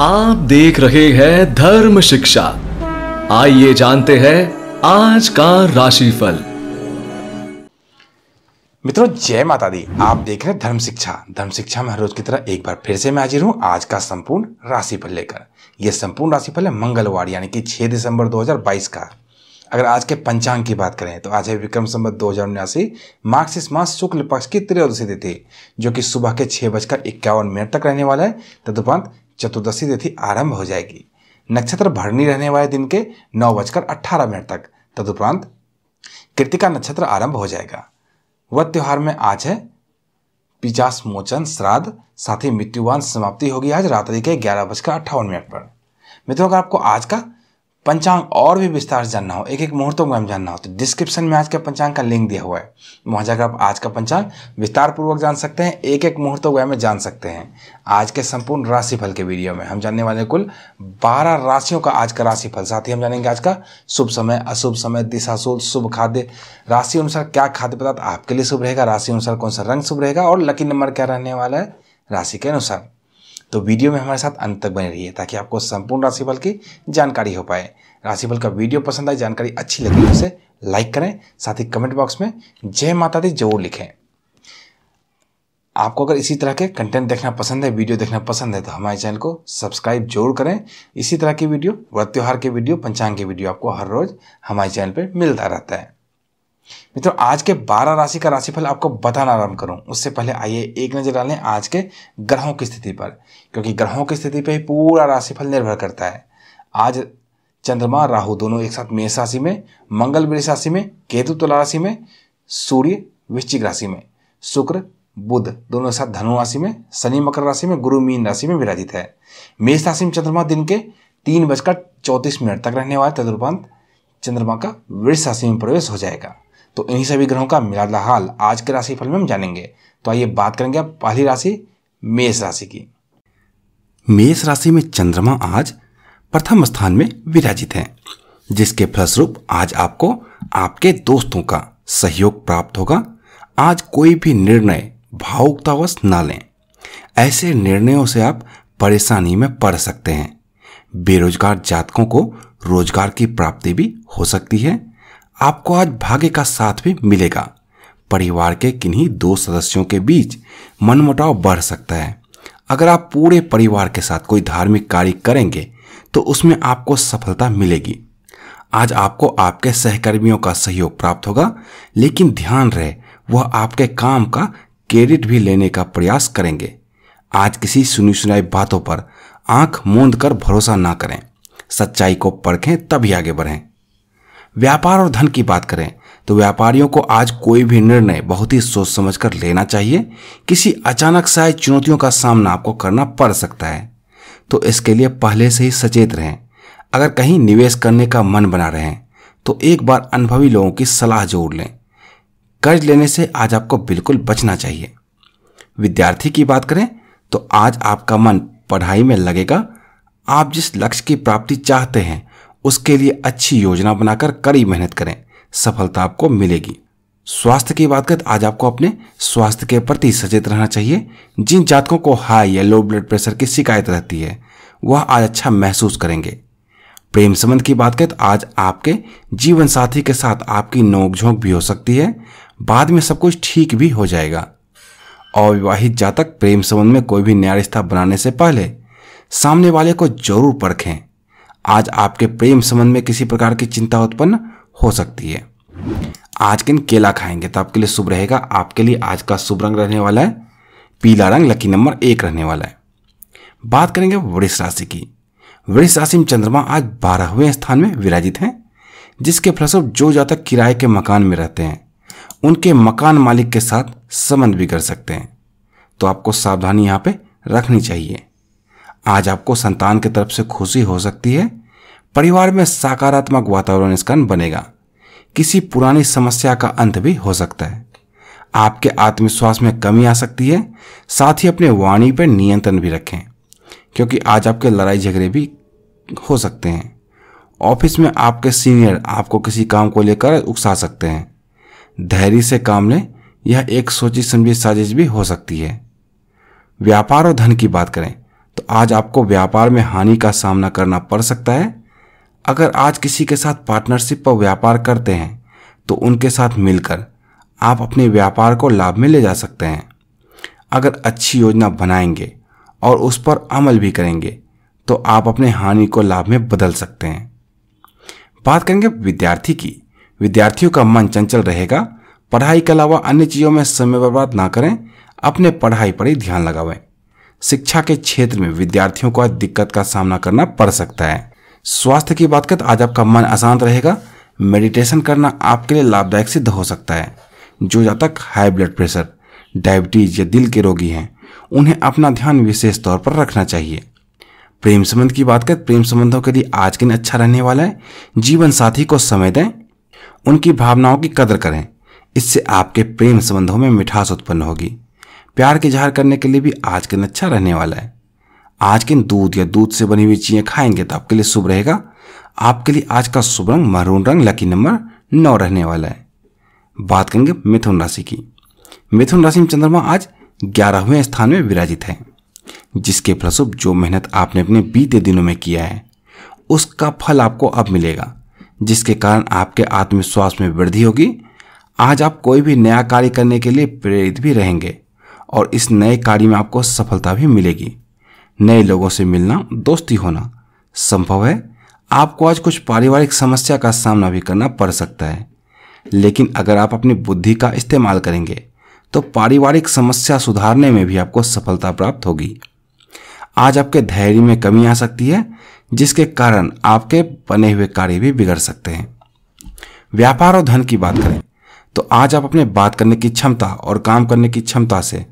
आप देख रहे हैं धर्म शिक्षा आइए जानते हैं आज का राशिफल मित्रों जय माता दी आप देख रहे हैं धर्म शिक्षा धर्म शिक्षा में हर रोज की तरह एक बार फिर से मैं हाजिर हूं आज का संपूर्ण राशिफल लेकर यह संपूर्ण राशिफल है मंगलवार यानी कि 6 दिसंबर 2022 का अगर आज के पंचांग की बात करें तो आज है विक्रम संबत दो हजार उन्यासी मार्क्सिस मास शुक्ल पक्ष की त्रयोदशी तिथि जो कि सुबह के छह बजकर इक्यावन मिनट तक रहने वाला है तदुपरांत चतुर्दशी तिथि आरंभ हो जाएगी नक्षत्र भरनी रहने वाले दिन के नौ बजकर अट्ठारह मिनट तक तदुपरांत कृतिका नक्षत्र आरंभ हो जाएगा वह त्यौहार में आज है पिचास मोचन श्राद्ध साथ ही मृत्युवान समाप्ति होगी आज रात्रि के ग्यारह बजकर अट्ठावन मिनट पर मित्रों अगर आपको आज का पंचांग और भी विस्तार से जानना हो एक एक मुहूर्तों को जानना हो तो डिस्क्रिप्शन में आज के पंचांग का लिंक दिया हुआ है वहाँ जाकर आप आज का पंचांग विस्तार पूर्वक जान सकते हैं एक एक मुहूर्तों को में जान सकते हैं आज के संपूर्ण राशिफल के वीडियो में हम जानने वाले कुल बारह राशियों का आज का राशिफल साथ ही हम जानेंगे आज का शुभ समय अशुभ समय दिशाशूल शुभ खाद्य राशि अनुसार क्या खाद्य पदार्थ आपके लिए शुभ रहेगा राशि अनुसार कौन सा रंग शुभ रहेगा और लकी नंबर क्या रहने वाला है राशि के अनुसार तो वीडियो में हमारे साथ अंत तक बने रहिए ताकि आपको संपूर्ण राशिफल की जानकारी हो पाए राशिफल का वीडियो पसंद आए जानकारी अच्छी लगी तो उसे लाइक करें साथ ही कमेंट बॉक्स में जय माता दी जरूर लिखें आपको अगर इसी तरह के कंटेंट देखना पसंद है वीडियो देखना पसंद है तो हमारे चैनल को सब्सक्राइब जरूर करें इसी तरह की वीडियो व्रत त्यौहार के वीडियो पंचांग के वीडियो आपको हर रोज़ हमारे चैनल पर मिलता रहता है मित्रों आज के 12 राशि का राशिफल आपको बताना आरंभ करूं उससे पहले आइए एक नजर डालें आज के ग्रहों की स्थिति पर क्योंकि ग्रहों की स्थिति पर ही पूरा राशिफल निर्भर करता है आज चंद्रमा राहु दोनों एक साथ मेष राशि में मंगल वृष राशि में केतु तुला राशि में सूर्य वृश्चिक राशि में शुक्र बुध दोनों साथ धनु राशि में शनि मकर राशि में गुरु मीन राशि में विराजित है मेष राशि में चंद्रमा दिन के तीन बजकर चौंतीस मिनट तक रहने वाला तदुरपांत चंद्रमा का वृष राशि में प्रवेश हो जाएगा तो इन्हीं सभी ग्रहों का मिला हाल आज के राशिफल में हम जानेंगे तो आइए बात करेंगे आप पहली राशि मेष राशि की मेष राशि में चंद्रमा आज प्रथम स्थान में विराजित है जिसके फलस्वरूप आज आपको आपके दोस्तों का सहयोग प्राप्त होगा आज कोई भी निर्णय भावुकतावश ना लें ऐसे निर्णयों से आप परेशानी में पड़ सकते हैं बेरोजगार जातकों को रोजगार की प्राप्ति भी हो सकती है आपको आज भाग्य का साथ भी मिलेगा परिवार के किन्हीं दो सदस्यों के बीच मनमुटाव बढ़ सकता है अगर आप पूरे परिवार के साथ कोई धार्मिक कार्य करेंगे तो उसमें आपको सफलता मिलेगी आज आपको आपके सहकर्मियों का सहयोग प्राप्त होगा लेकिन ध्यान रहे वह आपके काम का क्रेडिट भी लेने का प्रयास करेंगे आज किसी सुनी सुनाई बातों पर आंख मूंद कर भरोसा ना करें सच्चाई को परखें तभी आगे बढ़ें व्यापार और धन की बात करें तो व्यापारियों को आज कोई भी निर्णय बहुत ही सोच समझ कर लेना चाहिए किसी अचानक से चुनौतियों का सामना आपको करना पड़ सकता है तो इसके लिए पहले से ही सचेत रहें अगर कहीं निवेश करने का मन बना रहे हैं तो एक बार अनुभवी लोगों की सलाह जोड़ लें कर्ज लेने से आज आपको बिल्कुल बचना चाहिए विद्यार्थी की बात करें तो आज आपका मन पढ़ाई में लगेगा आप जिस लक्ष्य की प्राप्ति चाहते हैं उसके लिए अच्छी योजना बनाकर कड़ी मेहनत करें सफलता आपको मिलेगी स्वास्थ्य की बात करें तो आज आपको अपने स्वास्थ्य के प्रति सचेत रहना चाहिए जिन जातकों को हाई या लो ब्लड प्रेशर की शिकायत रहती है वह आज अच्छा महसूस करेंगे प्रेम संबंध की बात करें तो आज आपके जीवन साथी के साथ आपकी नोकझोंक भी हो सकती है बाद में सब कुछ ठीक भी हो जाएगा अविवाहित जातक प्रेम संबंध में कोई भी न्याय रिश्ता बनाने से पहले सामने वाले को जरूर परखें आज आपके प्रेम संबंध में किसी प्रकार की चिंता उत्पन्न हो सकती है आज के दिन केला खाएंगे तो आपके लिए शुभ रहेगा आपके लिए आज का शुभ रंग रहने वाला है पीला रंग लकी नंबर एक रहने वाला है बात करेंगे वृक्ष राशि की वृक्ष राशि में चंद्रमा आज बारहवें स्थान में विराजित हैं जिसके फलस्वरूप जो जातक किराए के मकान में रहते हैं उनके मकान मालिक के साथ संबंध भी कर सकते हैं तो आपको सावधानी यहाँ पे रखनी चाहिए आज आपको संतान की तरफ से खुशी हो सकती है परिवार में सकारात्मक वातावरण स्कन बनेगा किसी पुरानी समस्या का अंत भी हो सकता है आपके आत्मविश्वास में कमी आ सकती है साथ ही अपने वाणी पर नियंत्रण भी रखें क्योंकि आज आपके लड़ाई झगड़े भी हो सकते हैं ऑफिस में आपके सीनियर आपको किसी काम को लेकर उकसा सकते हैं धैर्य से काम लें यह एक सोची समझी साजिश भी हो सकती है व्यापार और धन की बात करें तो आज आपको व्यापार में हानि का सामना करना पड़ सकता है अगर आज किसी के साथ पार्टनरशिप पर व्यापार करते हैं तो उनके साथ मिलकर आप अपने व्यापार को लाभ में ले जा सकते हैं अगर अच्छी योजना बनाएंगे और उस पर अमल भी करेंगे तो आप अपने हानि को लाभ में बदल सकते हैं बात करेंगे विद्यार्थी की विद्यार्थियों का मन चंचल रहेगा पढ़ाई के अलावा अन्य चीज़ों में समय बर्बाद ना करें अपने पढ़ाई पर ही ध्यान लगावें शिक्षा के क्षेत्र में विद्यार्थियों को दिक्कत का सामना करना पड़ सकता है स्वास्थ्य की बात करें तो आज आपका मन अशांत रहेगा मेडिटेशन करना आपके लिए लाभदायक सिद्ध हो सकता है जो जब तक हाई ब्लड प्रेशर डायबिटीज या दिल के रोगी हैं उन्हें अपना ध्यान विशेष तौर पर रखना चाहिए प्रेम संबंध की बात करें प्रेम संबंधों के लिए आज के दिन अच्छा रहने वाला है जीवन साथी को समय दें उनकी भावनाओं की कदर करें इससे आपके प्रेम संबंधों में मिठास उत्पन्न होगी प्यार के इजहार करने के लिए भी आज के दिन अच्छा रहने वाला है आज के दूध या दूध से बनी हुई चीज़ें खाएंगे तो आपके लिए शुभ रहेगा आपके लिए आज का शुभ रंग मरून रंग लकी नंबर नौ रहने वाला है बात करेंगे मिथुन राशि की मिथुन राशि में चंद्रमा आज ग्यारहवें स्थान में विराजित है जिसके फलस्वरूप जो मेहनत आपने अपने बीते दिनों में किया है उसका फल आपको अब मिलेगा जिसके कारण आपके आत्मविश्वास में वृद्धि होगी आज आप कोई भी नया कार्य करने के लिए प्रेरित भी रहेंगे और इस नए कार्य में आपको सफलता भी मिलेगी नए लोगों से मिलना दोस्ती होना संभव है आपको आज कुछ पारिवारिक समस्या का सामना भी करना पड़ सकता है लेकिन अगर आप अपनी बुद्धि का इस्तेमाल करेंगे तो पारिवारिक समस्या सुधारने में भी आपको सफलता प्राप्त होगी आज आपके धैर्य में कमी आ सकती है जिसके कारण आपके बने हुए कार्य भी बिगड़ सकते हैं व्यापार और धन की बात करें तो आज आप अपने बात करने की क्षमता और काम करने की क्षमता से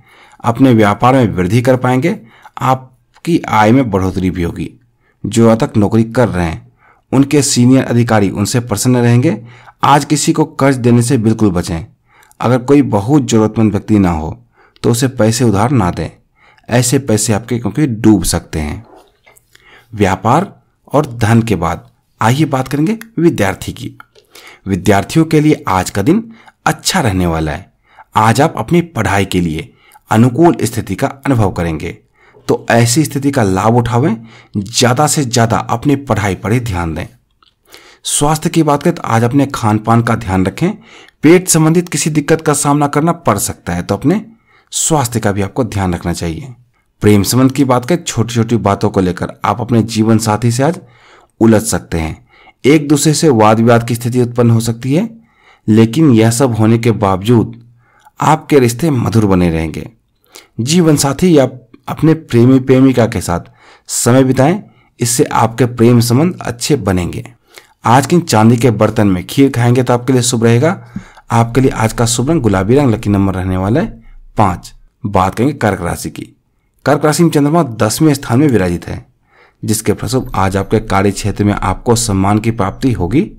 अपने व्यापार में वृद्धि कर पाएंगे आप की आय में बढ़ोतरी भी होगी जो अब तक नौकरी कर रहे हैं उनके सीनियर अधिकारी उनसे प्रसन्न रहेंगे आज किसी को कर्ज देने से बिल्कुल बचें अगर कोई बहुत ज़रूरतमंद व्यक्ति ना हो तो उसे पैसे उधार ना दें ऐसे पैसे आपके क्योंकि डूब सकते हैं व्यापार और धन के बाद आइए बात करेंगे विद्यार्थी की विद्यार्थियों के लिए आज का दिन अच्छा रहने वाला है आज आप अपनी पढ़ाई के लिए अनुकूल स्थिति का अनुभव करेंगे तो ऐसी स्थिति का लाभ उठावें ज़्यादा से ज़्यादा अपनी पढ़ाई पर ही ध्यान दें स्वास्थ्य की बात करें तो आज अपने खान पान का ध्यान रखें पेट संबंधित किसी दिक्कत का सामना करना पड़ सकता है तो अपने स्वास्थ्य का भी आपको ध्यान रखना चाहिए प्रेम संबंध की बात करें छोटी छोटी बातों को लेकर आप अपने जीवन साथी से आज उलझ सकते हैं एक दूसरे से वाद विवाद की स्थिति उत्पन्न हो सकती है लेकिन यह सब होने के बावजूद आपके रिश्ते मधुर बने रहेंगे जीवन साथी या अपने प्रेमी प्रेमिका के साथ समय बिताएं इससे आपके प्रेम संबंध अच्छे बनेंगे आज के चांदी के बर्तन में खीर खाएंगे तो आपके लिए शुभ रहेगा आपके लिए आज का शुभ रंग गुलाबी रंग लकी नंबर रहने वाला है पांच बात करेंगे कर्क राशि की कर्क राशि में चंद्रमा दसवें स्थान में विराजित है जिसके फलस्वरूप आज आपके कार्य क्षेत्र में आपको सम्मान की प्राप्ति होगी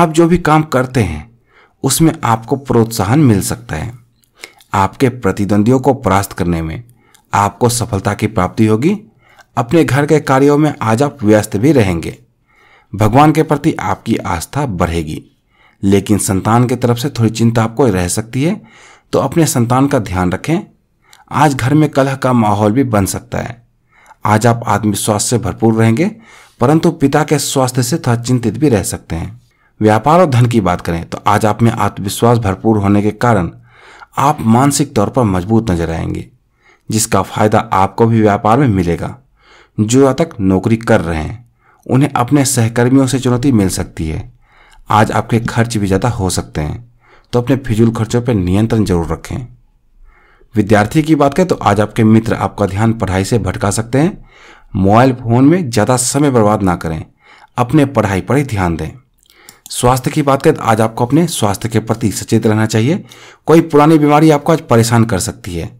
आप जो भी काम करते हैं उसमें आपको प्रोत्साहन मिल सकता है आपके प्रतिद्वंदियों को परास्त करने में आपको सफलता की प्राप्ति होगी अपने घर के कार्यों में आज आप व्यस्त भी रहेंगे भगवान के प्रति आपकी आस्था बढ़ेगी लेकिन संतान की तरफ से थोड़ी चिंता आपको रह सकती है तो अपने संतान का ध्यान रखें आज घर में कलह का माहौल भी बन सकता है आज आप आत्मविश्वास से भरपूर रहेंगे परंतु पिता के स्वास्थ्य से थोड़ा चिंतित भी रह सकते हैं व्यापार और धन की बात करें तो आज आप में आत्मविश्वास भरपूर होने के कारण आप मानसिक तौर पर मजबूत नजर आएंगे जिसका फायदा आपको भी व्यापार में मिलेगा जो अब तक नौकरी कर रहे हैं उन्हें अपने सहकर्मियों से चुनौती मिल सकती है आज आपके खर्च भी ज़्यादा हो सकते हैं तो अपने फिजूल खर्चों पर नियंत्रण जरूर रखें विद्यार्थी की बात करें तो आज आपके मित्र आपका ध्यान पढ़ाई से भटका सकते हैं मोबाइल फोन में ज़्यादा समय बर्बाद ना करें अपने पढ़ाई पर ही ध्यान दें स्वास्थ्य की बात करें तो आज आपको अपने स्वास्थ्य के प्रति सचेत रहना चाहिए कोई पुरानी बीमारी आपको आज परेशान कर सकती है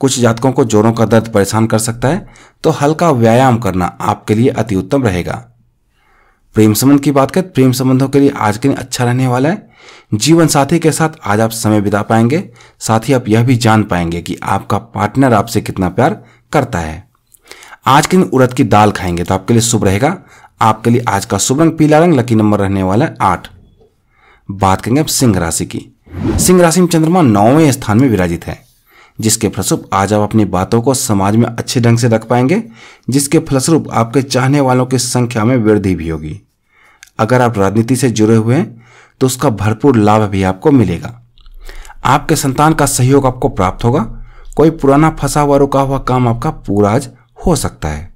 कुछ जातकों को जोरों का दर्द परेशान कर सकता है तो हल्का व्यायाम करना आपके लिए अति उत्तम रहेगा प्रेम संबंध की बात करें प्रेम संबंधों के लिए आज के दिन अच्छा रहने वाला है जीवन साथी के साथ आज आप समय बिता पाएंगे साथ ही आप यह भी जान पाएंगे कि आपका पार्टनर आपसे कितना प्यार करता है आज के दिन उड़द की दाल खाएंगे तो आपके लिए शुभ रहेगा आपके लिए आज का शुभ रंग पीला रंग लकी नंबर रहने वाला है आठ बात करेंगे अब सिंह राशि की सिंह राशि में चंद्रमा नौवें स्थान में विराजित है जिसके फलस्वरूप आज आप अपनी बातों को समाज में अच्छे ढंग से रख पाएंगे जिसके फलस्वरूप आपके चाहने वालों की संख्या में वृद्धि भी होगी अगर आप राजनीति से जुड़े हुए हैं तो उसका भरपूर लाभ भी आपको मिलेगा आपके संतान का सहयोग आपको प्राप्त होगा कोई पुराना फंसा हुआ रुका हुआ काम आपका पूरा आज हो सकता है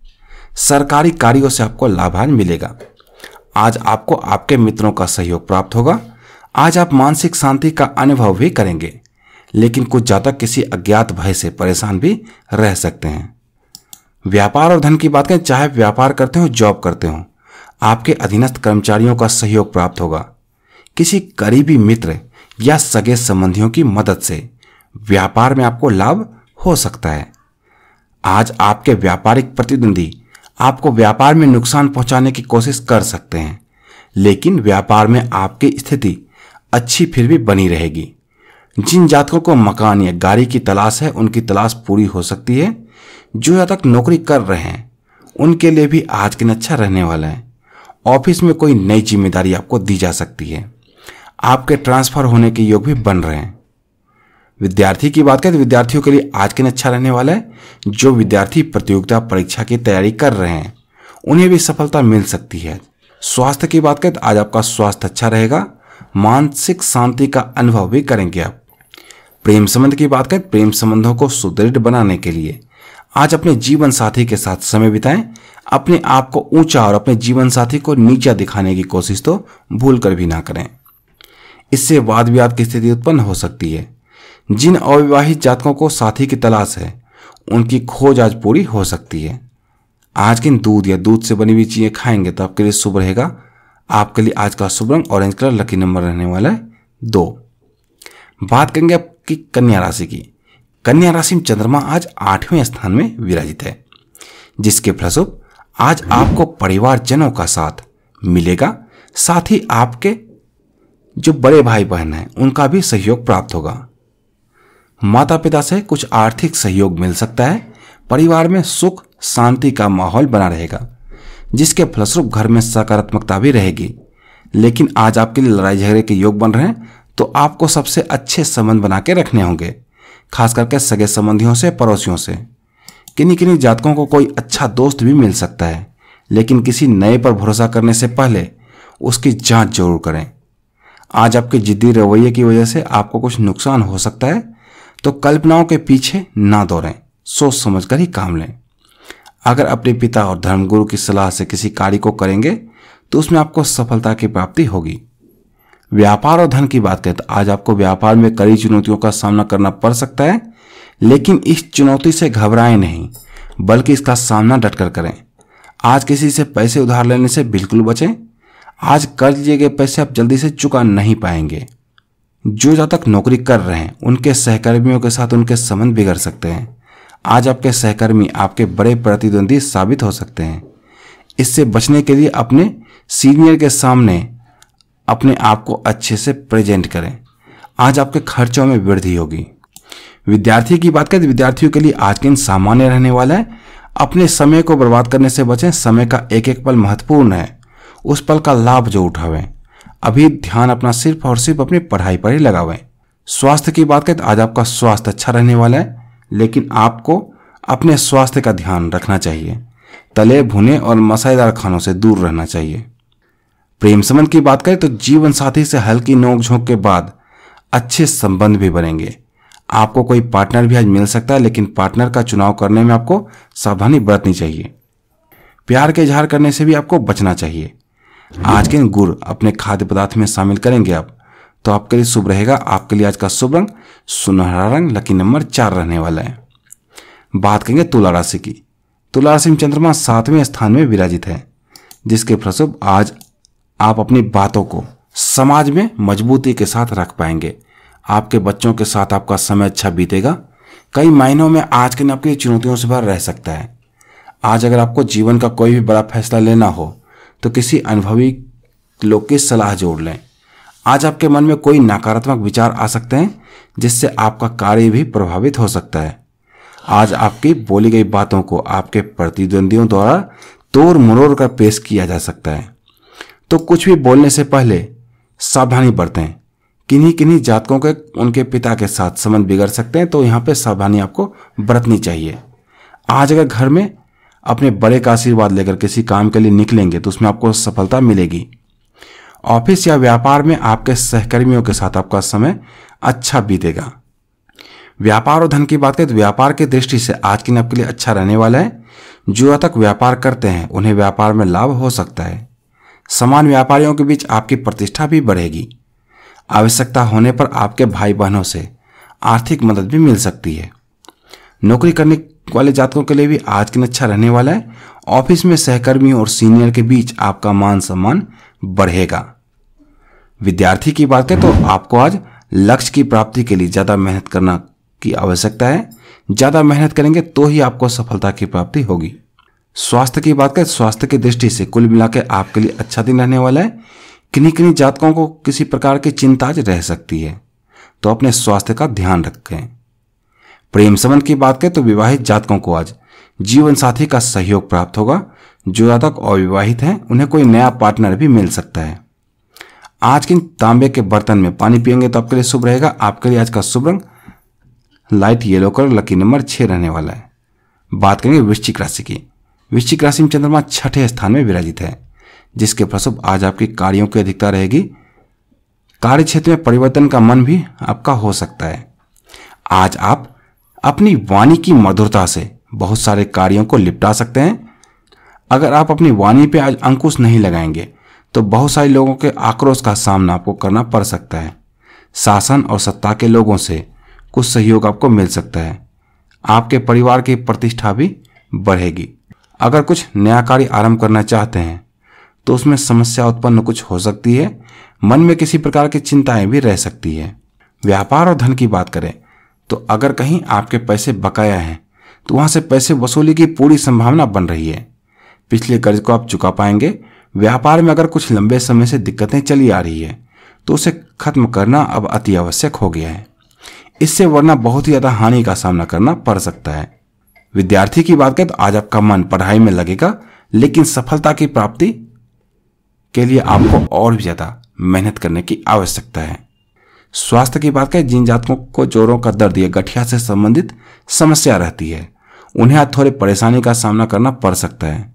सरकारी कार्यों से आपको आज मिलेगा आज आपको आपके मित्रों का सहयोग प्राप्त होगा आज आप मानसिक शांति का अनुभव भी करेंगे लेकिन कुछ जातक किसी अज्ञात भय से परेशान भी रह सकते हैं व्यापार और धन की बात करें चाहे व्यापार करते हो जॉब करते हो आपके अधीनस्थ कर्मचारियों का सहयोग प्राप्त होगा किसी करीबी मित्र या सगे संबंधियों की मदद से व्यापार में आपको लाभ हो सकता है आज आपके व्यापारिक प्रतिद्वंदी आपको व्यापार में नुकसान पहुंचाने की कोशिश कर सकते हैं लेकिन व्यापार में आपकी स्थिति अच्छी फिर भी बनी रहेगी जिन जातकों को मकान या गाड़ी की तलाश है उनकी तलाश पूरी हो सकती है जो जातक नौकरी कर रहे हैं उनके लिए भी आज के दिन अच्छा रहने वाला है ऑफिस में कोई नई जिम्मेदारी आपको दी जा सकती है आपके ट्रांसफर होने के योग भी बन रहे हैं विद्यार्थी की बात करें तो विद्यार्थियों के लिए आज के दिन अच्छा रहने वाला है जो विद्यार्थी प्रतियोगिता परीक्षा की तैयारी कर रहे हैं उन्हें भी सफलता मिल सकती है स्वास्थ्य की बात करें तो आज आपका स्वास्थ्य अच्छा रहेगा मानसिक शांति का अनुभव भी करेंगे आप प्रेम संबंध की बात करें प्रेम संबंधों को सुदृढ़ बनाने के लिए आज अपने जीवन साथी के साथ समय बिताएं अपने आप को ऊंचा और अपने जीवन साथी को नीचा दिखाने की कोशिश तो भूल कर भी ना करें इससे वाद विवाद की स्थिति उत्पन्न हो सकती है जिन अविवाहित जातकों को साथी की तलाश है उनकी खोज आज पूरी हो सकती है आज किन दूध या दूध से बनी हुई चीज़ें खाएंगे तो आपके लिए शुभ रहेगा आपके लिए आज का शुभ रंग ऑरेंज कलर लकी नंबर रहने वाला है दो बात करेंगे कि कन्या राशि की कन्या राशि में चंद्रमा आज आठवें स्थान में विराजित है जिसके फलस्वरूप आज आपको परिवारजनों का साथ मिलेगा साथ ही आपके जो बड़े भाई बहन हैं उनका भी सहयोग प्राप्त होगा माता पिता से कुछ आर्थिक सहयोग मिल सकता है परिवार में सुख शांति का माहौल बना रहेगा जिसके फलस्वरूप घर में सकारात्मकता भी रहेगी लेकिन आज आपके लिए लड़ाई झगड़े के योग बन रहे हैं तो आपको सबसे अच्छे संबंध बना के रखने होंगे खास करके सगे संबंधियों से पड़ोसियों से किन्नी किन्नी जातकों को कोई अच्छा दोस्त भी मिल सकता है लेकिन किसी नए पर भरोसा करने से पहले उसकी जांच जरूर करें आज आपके जिद्दी रवैये की वजह से आपको कुछ नुकसान हो सकता है तो कल्पनाओं के पीछे ना दौड़ें सोच समझ कर ही काम लें अगर अपने पिता और धर्मगुरु की सलाह से किसी कार्य को करेंगे तो उसमें आपको सफलता की प्राप्ति होगी व्यापार और धन की बात करें तो आज आपको व्यापार में कड़ी चुनौतियों का सामना करना पड़ सकता है लेकिन इस चुनौती से घबराएं नहीं बल्कि इसका सामना डटकर करें आज किसी से पैसे उधार लेने से बिल्कुल बचें आज कर्ज लिए गए पैसे आप जल्दी से चुका नहीं पाएंगे जो जहाँ तक नौकरी कर रहे हैं उनके सहकर्मियों के साथ उनके संबंध बिगड़ सकते हैं आज आपके सहकर्मी आपके बड़े प्रतिद्वंदी साबित हो सकते हैं इससे बचने के लिए अपने सीनियर के सामने अपने आप को अच्छे से प्रेजेंट करें आज आपके खर्चों में वृद्धि होगी विद्यार्थी की बात करें तो विद्यार्थियों के लिए आज के दिन सामान्य रहने वाला है अपने समय को बर्बाद करने से बचें समय का एक एक पल महत्वपूर्ण है उस पल का लाभ जो उठावें अभी ध्यान अपना सिर्फ और सिर्फ अपनी पढ़ाई पर ही लगावें स्वास्थ्य की बात करें तो आज आपका स्वास्थ्य अच्छा रहने वाला है लेकिन आपको अपने स्वास्थ्य का ध्यान रखना चाहिए तले भुने और मसालेदार खानों से दूर रहना चाहिए प्रेम संबंध की बात करें तो जीवन साथी से हल्की नोकझोंक के बाद अच्छे संबंध भी बनेंगे आपको कोई पार्टनर भी आज मिल सकता है लेकिन पार्टनर का चुनाव करने में आपको सावधानी बरतनी चाहिए प्यार के इजहार करने से भी आपको बचना चाहिए आज के गुड़ अपने खाद्य पदार्थ में शामिल करेंगे आप तो आपके लिए शुभ रहेगा आपके लिए आज का शुभ रंग सुनहरा रंग लकी नंबर चार रहने वाला है बात करेंगे तुला राशि की तुला राशि में चंद्रमा सातवें स्थान में विराजित है जिसके फलस्वरूप आज आप अपनी बातों को समाज में मजबूती के साथ रख पाएंगे आपके बच्चों के साथ आपका समय अच्छा बीतेगा कई मायनों में आज के दिन आपकी चुनौतियों से भर रह सकता है आज अगर आपको जीवन का कोई भी बड़ा फैसला लेना हो तो किसी अनुभवी लोग की सलाह जोड़ लें आज आपके मन में कोई नकारात्मक विचार आ सकते हैं जिससे आपका कार्य भी प्रभावित हो सकता है आज आपकी बोली गई बातों को आपके प्रतिद्वंदियों द्वारा तोड़ मरोड़ कर पेश किया जा सकता है तो कुछ भी बोलने से पहले सावधानी बरतें किन्हीं किन्हीं जातकों के उनके पिता के साथ संबंध बिगड़ सकते हैं तो यहाँ पे सावधानी आपको बरतनी चाहिए आज अगर घर में अपने बड़े का आशीर्वाद लेकर किसी काम के लिए निकलेंगे तो उसमें आपको सफलता मिलेगी ऑफिस या व्यापार में आपके सहकर्मियों के साथ आपका समय अच्छा बीतेगा व्यापार और धन की बात करें तो व्यापार की दृष्टि से आज के दिन आपके लिए अच्छा रहने वाला है जो तक व्यापार करते हैं उन्हें व्यापार में लाभ हो सकता है समान व्यापारियों के बीच आपकी प्रतिष्ठा भी बढ़ेगी आवश्यकता होने पर आपके भाई बहनों से आर्थिक मदद भी मिल सकती है नौकरी करने वाले जातकों के लिए भी आज दिन अच्छा रहने वाला है ऑफिस में सहकर्मियों और सीनियर के बीच आपका मान सम्मान बढ़ेगा विद्यार्थी की बात करें तो आपको आज लक्ष्य की प्राप्ति के लिए ज़्यादा मेहनत करना की आवश्यकता है ज़्यादा मेहनत करेंगे तो ही आपको सफलता की प्राप्ति होगी स्वास्थ्य की बात करें स्वास्थ्य की दृष्टि से कुल मिला आपके लिए अच्छा दिन रहने वाला है किन्हीं किन्हीं जातकों को किसी प्रकार की चिंता रह सकती है तो अपने स्वास्थ्य का ध्यान रखें प्रेम संबंध की बात करें तो विवाहित जातकों को आज जीवन साथी का सहयोग प्राप्त होगा जो जातक अविवाहित हैं उन्हें कोई नया पार्टनर भी मिल सकता है आज के तांबे के बर्तन में पानी पियेंगे तो आपके लिए शुभ रहेगा आपके लिए आज का शुभ रंग light yellow colour lucky number छह रहने वाला है बात करेंगे वृश्चिक राशि की वृश्चिक राशि में चंद्रमा छठे स्थान में विराजित है जिसके फलस्वरूप आज आपके कार्यों की अधिकता रहेगी कार्य क्षेत्र में परिवर्तन का मन भी आपका हो सकता है आज आप अपनी वाणी की मधुरता से बहुत सारे कार्यों को निपटा सकते हैं अगर आप अपनी वाणी पे आज अंकुश नहीं लगाएंगे तो बहुत सारे लोगों के आक्रोश का सामना आपको करना पड़ सकता है शासन और सत्ता के लोगों से कुछ सहयोग आपको मिल सकता है आपके परिवार की प्रतिष्ठा भी बढ़ेगी अगर कुछ नया कार्य आरंभ करना चाहते हैं तो उसमें समस्या उत्पन्न कुछ हो सकती है मन में किसी प्रकार की चिंताएं भी रह सकती है व्यापार और धन की बात करें तो अगर कहीं आपके पैसे बकाया हैं तो वहां से पैसे वसूली की पूरी संभावना बन रही है पिछले कर्ज को आप चुका पाएंगे व्यापार में अगर कुछ लंबे समय से दिक्कतें चली आ रही है तो उसे खत्म करना अब अति आवश्यक हो गया है इससे वरना बहुत ही ज़्यादा हानि का सामना करना पड़ सकता है विद्यार्थी की बात करें तो आज आपका मन पढ़ाई में लगेगा लेकिन सफलता की प्राप्ति के लिए आपको और भी ज़्यादा मेहनत करने की आवश्यकता है स्वास्थ्य की बात करें जिन जातकों को जोरों का दर्द या गठिया से संबंधित समस्या रहती है उन्हें आज थोड़ी परेशानी का सामना करना पड़ सकता है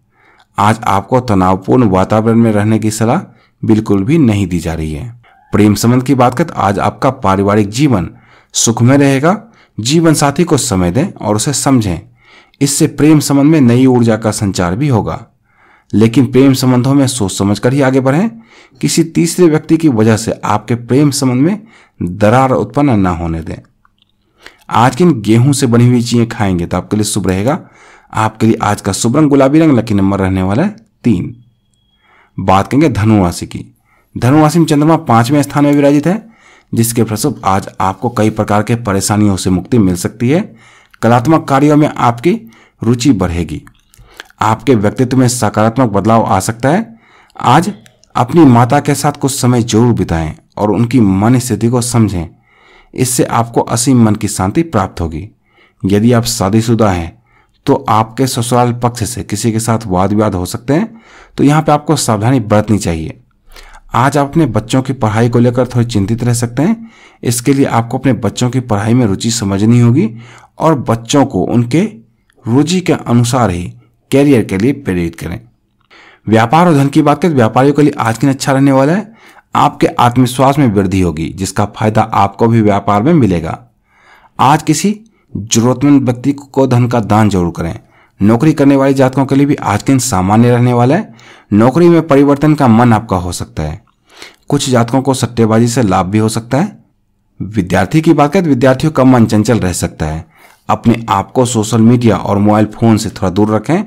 आज आपको तनावपूर्ण वातावरण में रहने की सलाह बिल्कुल भी नहीं दी जा रही है प्रेम संबंध की बात करें तो आज आपका पारिवारिक जीवन सुखमय रहेगा जीवन साथी को समय दें और उसे समझें इससे प्रेम संबंध में नई ऊर्जा का संचार भी होगा लेकिन प्रेम संबंधों में सोच समझ कर ही आगे बढ़ें किसी तीसरे व्यक्ति की वजह से आपके प्रेम संबंध में दरार उत्पन्न न होने दें आज किन गेहूं से बनी हुई चीजें खाएंगे तो आपके लिए शुभ रहेगा आपके लिए आज का शुभ रंग गुलाबी रंग लकी नंबर रहने वाला है तीन बात करेंगे धनुराशि की धनुराशि में चंद्रमा पांचवें स्थान में विराजित है जिसके प्रसुभ आज आपको कई प्रकार के परेशानियों से मुक्ति मिल सकती है कलात्मक कार्यों में आपकी रुचि बढ़ेगी आपके व्यक्तित्व में सकारात्मक बदलाव आ सकता है आज अपनी माता के साथ कुछ समय जरूर बिताएं और उनकी मन स्थिति को समझें इससे आपको असीम मन की शांति प्राप्त होगी यदि आप शादीशुदा हैं तो आपके ससुराल पक्ष से किसी के साथ वाद विवाद हो सकते हैं तो यहाँ पे आपको सावधानी बरतनी चाहिए आज आप अपने बच्चों की पढ़ाई को लेकर थोड़े चिंतित रह सकते हैं इसके लिए आपको अपने बच्चों की पढ़ाई में रुचि समझनी होगी और बच्चों को उनके रुचि के अनुसार ही कैरियर के लिए प्रेरित करें व्यापार और धन की बात करें तो व्यापारियों के लिए आज दिन अच्छा रहने वाला है आपके आत्मविश्वास में वृद्धि होगी जिसका फायदा आपको भी व्यापार में मिलेगा आज किसी जरूरतमंद व्यक्ति को धन का दान जरूर करें नौकरी करने वाले जातकों के लिए भी आज दिन सामान्य रहने वाला है नौकरी में परिवर्तन का मन आपका हो सकता है कुछ जातकों को सट्टेबाजी से लाभ भी हो सकता है विद्यार्थी की बात करें तो विद्यार्थियों का मन चंचल रह सकता है अपने आप को सोशल मीडिया और मोबाइल फ़ोन से थोड़ा दूर रखें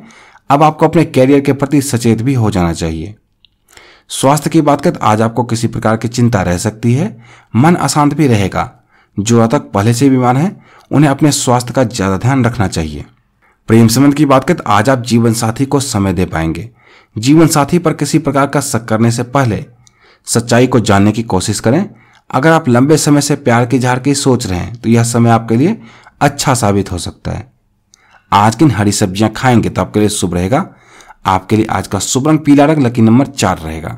अब आपको अपने कैरियर के प्रति सचेत भी हो जाना चाहिए स्वास्थ्य की बात करें तो आज आपको किसी प्रकार की चिंता रह सकती है मन अशांत भी रहेगा जो तक पहले से बीमार हैं उन्हें अपने स्वास्थ्य का ज़्यादा ध्यान रखना चाहिए प्रेम संबंध की बात करें तो आज आप जीवन साथी को समय दे पाएंगे जीवन साथी पर किसी प्रकार का शक करने से पहले सच्चाई को जानने की कोशिश करें अगर आप लंबे समय से प्यार की झार की सोच रहे हैं तो यह समय आपके लिए अच्छा साबित हो सकता है आज किन हरी सब्जियां खाएंगे तो आपके लिए शुभ रहेगा आपके लिए आज का शुभ रंग पीला रंग लकी नंबर चार रहेगा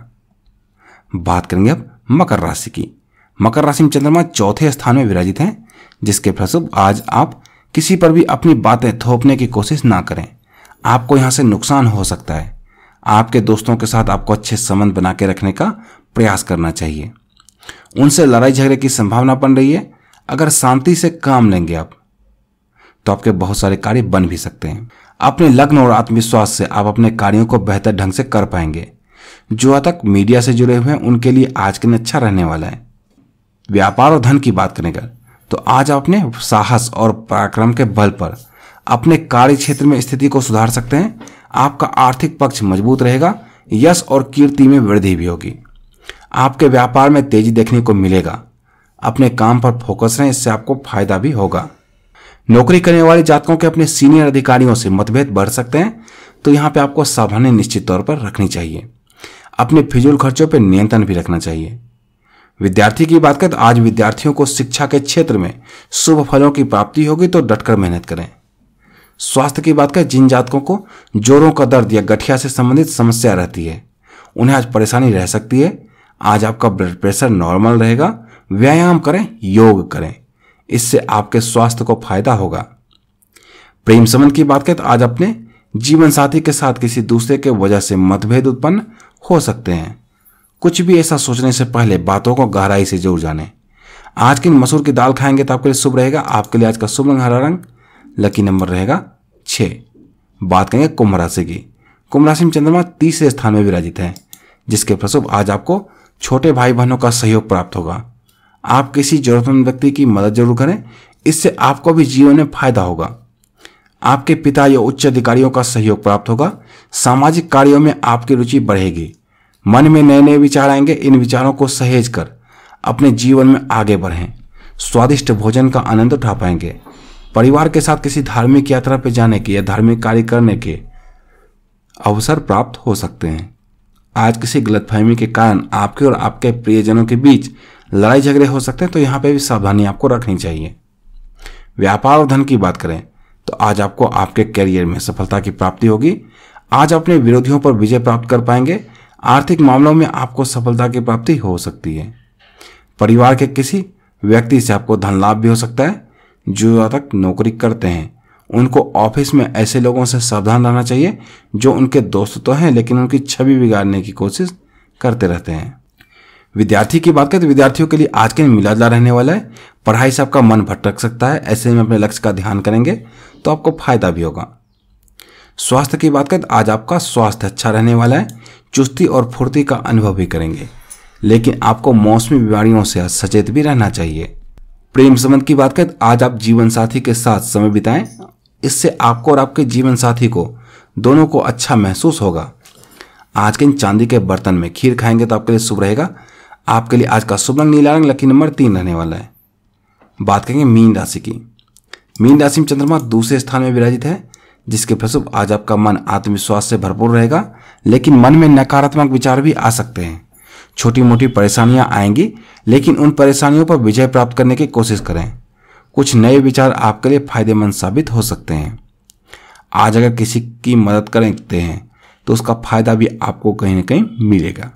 बात करेंगे अब मकर राशि की मकर राशि में चंद्रमा चौथे स्थान में विराजित हैं जिसके फलस्वरूप आज आप किसी पर भी अपनी बातें थोपने की कोशिश ना करें आपको यहां से नुकसान हो सकता है आपके दोस्तों के साथ आपको अच्छे संबंध बना के रखने का प्रयास करना चाहिए उनसे लड़ाई झगड़े की संभावना बन रही है अगर शांति से काम लेंगे आप तो आपके बहुत सारे कार्य बन भी सकते हैं अपने लग्न और आत्मविश्वास से आप अपने कार्यों को बेहतर ढंग से कर पाएंगे जो तक मीडिया से जुड़े हुए हैं उनके लिए आज के दिन अच्छा रहने वाला है व्यापार और धन की बात करने का तो आज आप अपने साहस और पराक्रम के बल पर अपने कार्य क्षेत्र में स्थिति को सुधार सकते हैं आपका आर्थिक पक्ष मजबूत रहेगा यश और कीर्ति में वृद्धि भी होगी आपके व्यापार में तेजी देखने को मिलेगा अपने काम पर फोकस रहें इससे आपको फायदा भी होगा नौकरी करने वाले जातकों के अपने सीनियर अधिकारियों से मतभेद बढ़ सकते हैं तो यहाँ पे आपको सावधानी निश्चित तौर पर रखनी चाहिए अपने फिजूल खर्चों पर नियंत्रण भी रखना चाहिए विद्यार्थी की बात करें तो आज विद्यार्थियों को शिक्षा के क्षेत्र में शुभ फलों की प्राप्ति होगी तो डटकर मेहनत करें स्वास्थ्य की बात करें जिन जातकों को जोरों का दर्द या गठिया से संबंधित समस्या रहती है उन्हें आज परेशानी रह सकती है आज आपका ब्लड प्रेशर नॉर्मल रहेगा व्यायाम करें योग करें इससे आपके स्वास्थ्य को फायदा होगा प्रेम संबंध की बात करें तो आज अपने जीवन साथी के साथ किसी दूसरे के वजह से मतभेद उत्पन्न हो सकते हैं कुछ भी ऐसा सोचने से पहले बातों को गहराई से जरूर जाने आज की मसूर की दाल खाएंगे तो आपके लिए शुभ रहेगा आपके लिए आज का शुभ रंग हरा रंग लकी नंबर रहेगा छः बात करेंगे कुंभ राशि की कुंभ राशि में चंद्रमा तीसरे स्थान में विराजित है जिसके प्रसुभ आज आपको छोटे भाई बहनों का सहयोग प्राप्त होगा आप किसी जरूरतमंद व्यक्ति की मदद जरूर करें इससे आपको भी जीवन में फायदा होगा आपके पिता या उच्च अधिकारियों का सहयोग प्राप्त होगा सामाजिक कार्यों में आपकी रुचि बढ़ेगी मन में नए नए विचार आएंगे इन विचारों को सहेज कर अपने जीवन में आगे बढ़ें स्वादिष्ट भोजन का आनंद उठा पाएंगे परिवार के साथ किसी धार्मिक यात्रा पर जाने के या धार्मिक कार्य करने के अवसर प्राप्त हो सकते हैं आज किसी गलतफहमी के कारण आपके और आपके प्रियजनों के बीच लड़ाई झगड़े हो सकते हैं तो यहाँ पे भी सावधानी आपको रखनी चाहिए व्यापार और धन की बात करें तो आज आपको आपके करियर में सफलता की प्राप्ति होगी आज अपने विरोधियों पर विजय प्राप्त कर पाएंगे आर्थिक मामलों में आपको सफलता की प्राप्ति हो सकती है परिवार के किसी व्यक्ति से आपको धन लाभ भी हो सकता है जो तक नौकरी करते हैं उनको ऑफिस में ऐसे लोगों से सावधान रहना चाहिए जो उनके दोस्त तो हैं लेकिन उनकी छवि बिगाड़ने की कोशिश करते रहते हैं विद्यार्थी की बात करें तो विद्यार्थियों के लिए आज के दिन मिला जुला रहने वाला है पढ़ाई से आपका मन भटक सकता है ऐसे में अपने लक्ष्य का ध्यान करेंगे तो आपको फायदा भी होगा स्वास्थ्य की बात करें तो आज आपका स्वास्थ्य अच्छा रहने वाला है चुस्ती और फुर्ती का अनुभव भी करेंगे लेकिन आपको मौसमी बीमारियों से सचेत भी रहना चाहिए प्रेम संबंध की बात करें तो आज आप जीवन साथी के साथ समय बिताएं इससे आपको और आपके जीवन साथी को दोनों को अच्छा महसूस होगा आज के इन चांदी के बर्तन में खीर खाएंगे तो आपके लिए शुभ रहेगा आपके लिए आज का शुभ रंग नीला रंग लकी नंबर तीन रहने वाला है बात करेंगे मीन राशि की मीन राशि में चंद्रमा दूसरे स्थान में विराजित है जिसके फलस्वरूप आज आपका मन आत्मविश्वास से भरपूर रहेगा लेकिन मन में नकारात्मक विचार भी आ सकते हैं छोटी मोटी परेशानियां आएंगी लेकिन उन परेशानियों पर विजय प्राप्त करने की कोशिश करें कुछ नए विचार आपके लिए फायदेमंद साबित हो सकते हैं आज अगर किसी की मदद करते हैं तो उसका फायदा भी आपको कहीं ना कहीं मिलेगा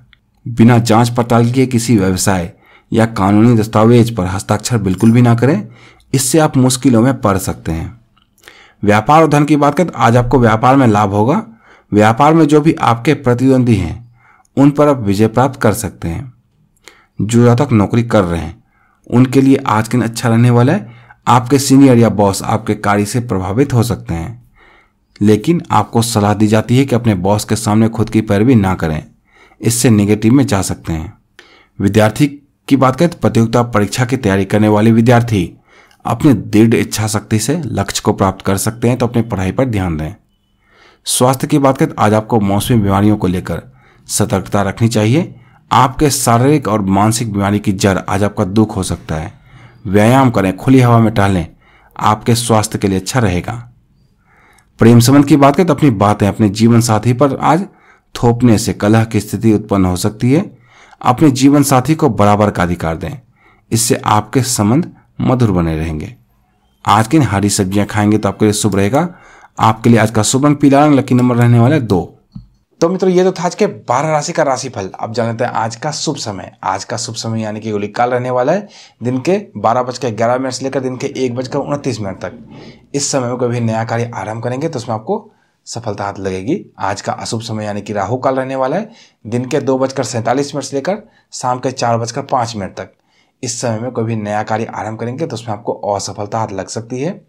बिना जांच पड़ताल किए किसी व्यवसाय या कानूनी दस्तावेज पर हस्ताक्षर बिल्कुल भी ना करें इससे आप मुश्किलों में पड़ सकते हैं व्यापार और धन की बात करें तो आज आपको व्यापार में लाभ होगा व्यापार में जो भी आपके प्रतिद्वंदी हैं उन पर आप विजय प्राप्त कर सकते हैं जो तक नौकरी कर रहे हैं उनके लिए आज के दिन अच्छा रहने वाला है आपके सीनियर या बॉस आपके कार्य से प्रभावित हो सकते हैं लेकिन आपको सलाह दी जाती है कि अपने बॉस के सामने खुद की पैरवी ना करें इससे नेगेटिव में जा सकते हैं विद्यार्थी की बात करें तो प्रतियोगिता परीक्षा की तैयारी करने वाले विद्यार्थी अपने दृढ़ इच्छा शक्ति से लक्ष्य को प्राप्त कर सकते हैं तो अपनी पढ़ाई पर ध्यान दें स्वास्थ्य की बात करें तो आज आपको मौसमी बीमारियों को लेकर सतर्कता रखनी चाहिए आपके शारीरिक और मानसिक बीमारी की जड़ आज आपका दुख हो सकता है व्यायाम करें खुली हवा में टहलें आपके स्वास्थ्य के लिए अच्छा रहेगा प्रेम संबंध की बात करें तो अपनी बातें अपने जीवन साथी पर आज थोपने से कलह की स्थिति उत्पन्न हो सकती है अपने जीवन साथी को बराबर का अधिकार दें इससे आपके संबंध मधुर बने रहेंगे आज की हरी सब्जियां खाएंगे तो आपके लिए शुभ रहेगा आपके लिए आज का शुभ रंग पीला रंग लकी नंबर रहने वाला दो तो मित्रों ये तो था आज के बारह राशि का राशिफल अब जान लेते हैं आज का शुभ समय आज का शुभ समय यानी कि गोली काल रहने वाला है दिन के बारह बजकर ग्यारह मिनट से लेकर दिन के एक बजकर उनतीस मिनट तक इस समय में कोई भी नया कार्य आरंभ करेंगे तो उसमें आपको सफलता हाथ लगेगी आज का अशुभ समय यानी कि राहु काल रहने वाला है दिन के दो बजकर सैंतालीस मिनट से लेकर शाम के चार बजकर पाँच मिनट तक इस समय में कोई भी नया कार्य आरंभ करेंगे तो उसमें आपको असफलता हाथ लग सकती है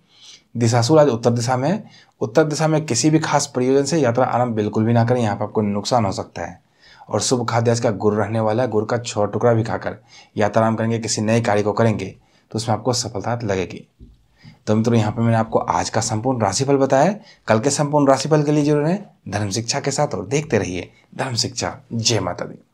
दिशासुर आज उत्तर दिशा में है उत्तर दिशा में किसी भी खास प्रयोजन से यात्रा आरंभ बिल्कुल भी ना करें यहाँ पर आपको नुकसान हो सकता है और शुभ खाद्य आज का गुड़ रहने वाला है गुड़ का छोटा टुकड़ा भी खाकर यात्रा आरंभ करेंगे किसी नए कार्य को करेंगे तो उसमें आपको सफलता लगेगी तो मित्रों यहाँ पे मैंने आपको आज का संपूर्ण राशिफल बताया कल के संपूर्ण राशिफल के लिए जुड़े रहें धर्म शिक्षा के साथ और देखते रहिए धर्म शिक्षा जय माता दी